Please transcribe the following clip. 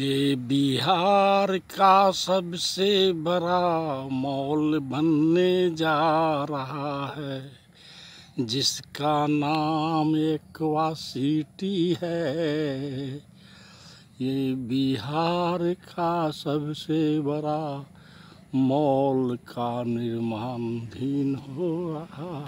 ये बिहार का सबसे बड़ा मॉल बनने जा रहा है जिसका नाम एक्वा सिटी है ये बिहार का सबसे बड़ा मॉल का निर्माणधीन हो रहा है